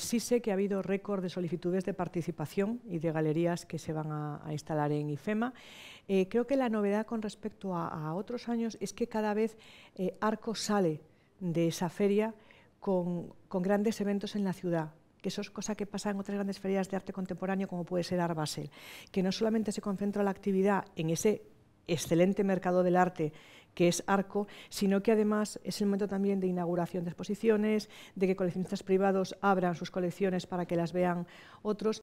Sí sé que ha habido récord de solicitudes de participación y de galerías que se van a, instalar en IFEMA. Eh, creo que la novedad con respecto a, otros años es que cada vez eh, Arco sale de esa feria con, grandes eventos en la ciudad que eso es cosa que pasa en otras grandes ferias de arte contemporáneo como puede ser Arbasel, que no solamente se concentra la actividad en ese excelente mercado del arte que es Arco, sino que además es el momento también de inauguración de exposiciones, de que coleccionistas privados abran sus colecciones para que las vean otros